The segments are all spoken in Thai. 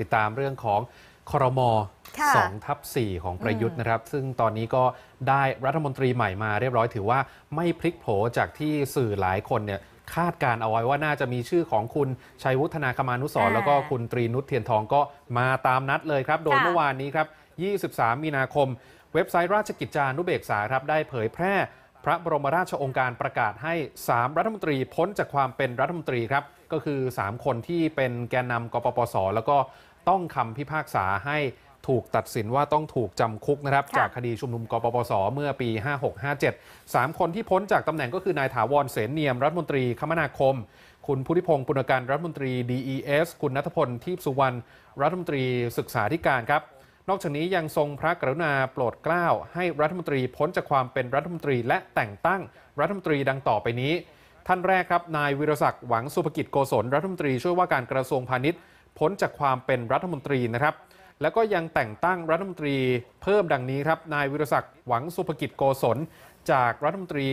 ติดตามเรื่องของคอรมอ2ทับ4ของประยุทธ์นะครับ ซึ่งตอนนี้ก็ได้รัฐมนตรีใหม่มาเรียบร้อยถือว่าไม่พลิกโผจากที่สื่อหลายคนเนี่ยคาดการเอาไว้ว่าน่าจะมีชื่อของคุณชัยวุฒนาคมานุสรแล้วก็คุณตรีนุชเทียนทองก็มาตามนัดเลยครับ โดยเมื่อวานนี้ครับ 23 มีนาคม เว็บไซต์ราชกิจจานุเบกษาครับได้เผยแพร่ พระบรมราชองค์การประกาศให้ 3 รัฐมนตรีพ้นจากความเป็นรัฐมนตรีครับก็คือ 3 คนที่เป็นแกนนำกปปส แล้วก็ต้องคำพิพากษาให้ถูกตัดสินว่าต้องถูกจำคุกนะครับ จากคดีชุมนุมกปปส เมื่อปี 5657 3 คนที่พ้นจากตำแหน่งก็คือ นายถาวรเสนเนียมรัฐมนตรีคมนาคม คุณพุทธิพงศ์ปุณการรัฐมนตรี DES คุณนัทพล ทีพสุวรรณรัฐมนตรีศึกษาธิการครับ นอกจากนี้ยังทรงพระกรุณาโปรดเกล้าให้รัฐมนตรีพ้นจากความเป็นรัฐมนตรี และแต่งตั้งรัฐมนตรีดังต่อไปนี้ท่านแรกครับ นายวิรศักดิ์หวังสุภกิจโกศลรัฐมนตรี ช่วยว่าการกระทรวงพาณิชย์พ้นจากความเป็นรัฐมนตรีนะครับ แล้วก็ยังแต่งตั้งรัฐมนตรีเพิ่มดังนี้ครับ นายวิรศักดิ์หวังสุภกิจโกศล จากรัฐมนตรี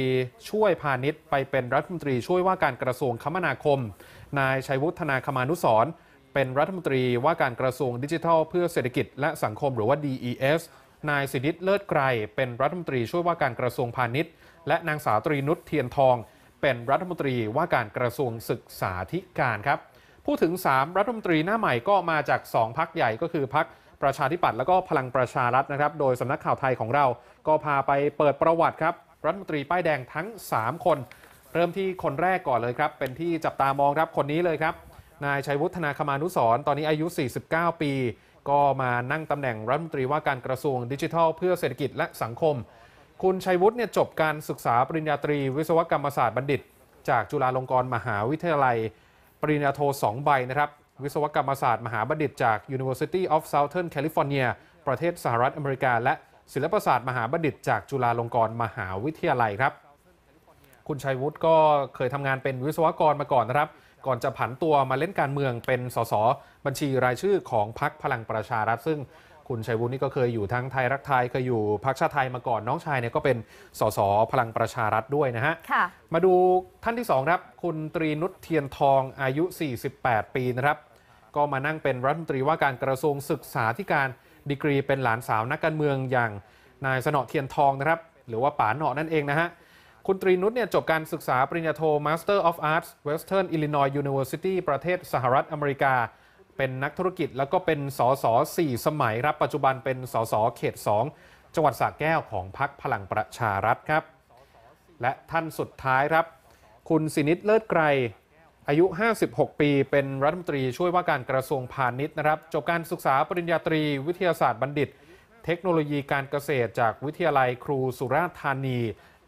ช่วยพาณิชย์ ไปเป็นรัฐมนตรี ช่วยว่าการกระทรวงคมนาคมนายชัยวุฒนาคมานุสรเป็นรัฐมนตรีว่าการกระทรวงดิจิทัลเพื่อเศรษฐกิจ และสังคมหรือว่า DES นายสินิตเลิศไกรเป็นรัฐมนตรีช่วยว่าการกระทรวงพาณิชย์ และนางสาวตรีนุชเทียนทองเป็นรัฐมนตรีว่าการกระทรวงศึกษาธิการครับ พูดถึง 3 รัฐมนตรีหน้าใหม่ก็มาจาก 2 พักใหญ่ก็คือพักประชาธิปัตย์แล้วก็พลังประชารัฐนะครับ โดยสำนักข่าวไทยของเรา ก็พาไปเปิดประวัติครับรัฐมนตรีป้ายแดงทั้ง 3 คน เริ่มที่คนแรกก่อนเลยครับ เป็นที่จับตามองครับคนนี้เลยครับ นายชัยวุฒนาคมานุสรตอนนี้อายุ 49 ปี ก็มานั่งตำแหน่งรัฐมนตรีว่าการกระทรวงดิจิทัลเพื่อเศรษฐกิจและสังคมคุณชัยวุฒิเนี่ยจบการศึกษาปริญญาตรีวิศวกรรมศาสตร์บัณฑิต จากจุฬาลงกรณ์มหาวิทยาลัย ปริญญาโท2ใบนะครับ วิศวกรรมศาสตร์มหาบัณฑิต จาก University of Southern California ประเทศสหรัฐอเมริกา และศิลปศาสตร์มหาบัณฑิต จากจุฬาลงกรณ์มหาวิทยาลัยครับ คุณชัยวุฒิก็เคยทำงานเป็นวิศวกรมาก่อนนะครับ ก่อนจะผันตัวมาเล่นการเมืองเป็น สส บัญชีรายชื่อของพรรคพลังประชารัฐซึ่งคุณชัยวุฒินี่ก็เคยอยู่ทั้งไทยรักไทยเคยอยู่พรรคชาติไทยมาก่อนน้องชายเนี่ยก็เป็นสสพลังประชารัฐด้วยนะฮะมาดูท่านที่2ครับ คุณตรีนุชเทียนทองอายุ 48 ปีนะครับ ก็มานั่งเป็นรัฐมนตรีว่าการกระทรวงศึกษาธิการดีกรีเป็นหลานสาวนักการเมืองอย่างนายสนอเทียนทองนะครับ หรือว่าป๋าหนอนั่นเองนะฮะคุณตรีนุชเนี่ยจบการศึกษาปริญญาโท Master of Arts Western Illinois University ประเทศสหรัฐอเมริกาเป็นนักธุรกิจแล้วก็เป็นสสสี่สมัยครับปัจจุบันเป็นสสเขต 2 จังหวัดสระแก้วของพักพลังประชารัฐครับ และท่านสุดท้ายครับ คุณสินิดเลิศไกรอายุ 56 ปี เป็นรัฐมนตรีช่วยว่าการกระทรวงพาณิชย์นะครับจบการศึกษาปริญญาตรีวิทยาศาสตร์บัณฑิต เทคโนโลยีการเกษตรจากวิทยาลัยครูสุราษฎร์ธานี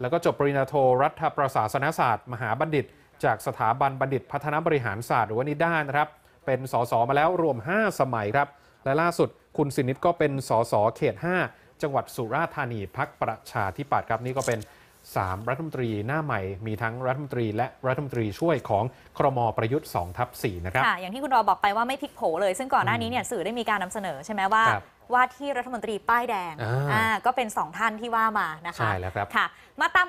แล้วก็จบปริญญาโทรัฐประศาสนศาสตร์มหาบัณฑิต จากสถาบันบัณฑิต พัฒนาบริหารศาสตร์หรือว่านิด้านะครับเป็นสสมาแล้วรวม 5 สมัยครับ และล่าสุดคุณสินิดก็เป็นสสเขต 5 จังหวัดสุราษฎร์ธานีพักประชาธิปัตย์ครับนี่ก็เป็น 3 รัฐมนตรีหน้าใหม่มีทั้งรัฐมนตรี และรัฐมนตรีช่วยของครมประยุทธ์2ทับ4นะครับค่ะอย่างที่คุณรอบอกไปว่าไม่พลิกโผเลย ซึ่งก่อนหน้านี้เนี่ยสื่อได้มีการนำเสนอใช่ไหมว่า ว่าที่รัฐมนตรีป้ายแดงอ่าก็เป็นสองท่านที่ว่ามานะคะใช่แล้วครับค่ะมาตาม